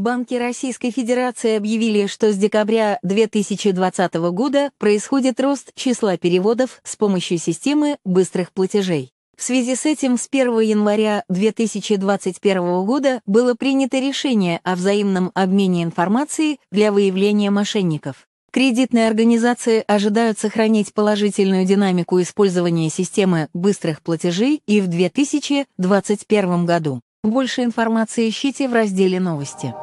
Банки Российской Федерации объявили, что с декабря 2020 года происходит рост числа переводов с помощью системы быстрых платежей. В связи с этим с 1 января 2021 года было принято решение о взаимном обмене информации для выявления мошенников. Кредитные организации ожидают сохранить положительную динамику использования системы быстрых платежей и в 2021 году. Больше информации ищите в разделе «Новости».